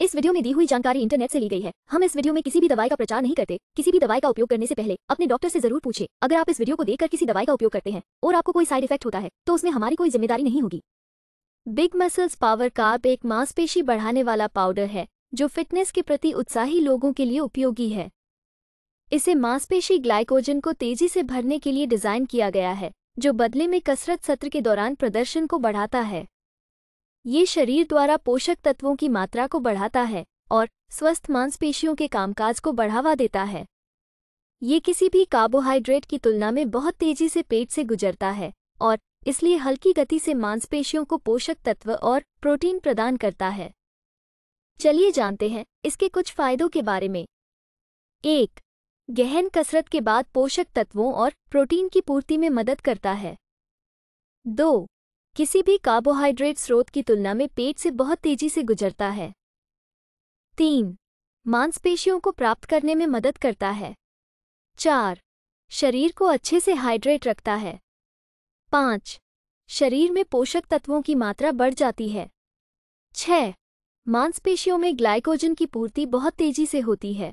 इस वीडियो में दी हुई जानकारी इंटरनेट से ली गई है हम इस वीडियो में किसी भी दवाई का प्रचार नहीं करते किसी भी दवाई का उपयोग करने से पहले अपने डॉक्टर से जरूर पूछे अगर आप इस वीडियो को देखकर किसी दवाई का उपयोग करते हैं और आपको कोई साइड इफेक्ट होता है तो उसमें हमारी कोई जिम्मेदारी नहीं होगी बिग मसल्स पावर कार्प एक मांसपेशी बढ़ाने वाला पाउडर है जो फिटनेस के प्रति उत्साही लोगों के लिए उपयोगी है इसे मांसपेशी ग्लाइकोजन को तेजी से भरने के लिए डिजाइन किया गया है जो बदले में कसरत सत्र के दौरान प्रदर्शन को बढ़ाता है ये शरीर द्वारा पोषक तत्वों की मात्रा को बढ़ाता है और स्वस्थ मांसपेशियों के कामकाज को बढ़ावा देता है ये किसी भी कार्बोहाइड्रेट की तुलना में बहुत तेजी से पेट से गुजरता है और इसलिए हल्की गति से मांसपेशियों को पोषक तत्व और प्रोटीन प्रदान करता है चलिए जानते हैं इसके कुछ फायदों के बारे में एक गहन कसरत के बाद पोषक तत्वों और प्रोटीन की पूर्ति में मदद करता है दो किसी भी कार्बोहाइड्रेट स्रोत की तुलना में पेट से बहुत तेजी से गुजरता है तीन मांसपेशियों को प्राप्त करने में मदद करता है चार शरीर को अच्छे से हाइड्रेट रखता है पाँच शरीर में पोषक तत्वों की मात्रा बढ़ जाती है छः मांसपेशियों में ग्लाइकोजन की पूर्ति बहुत तेजी से होती है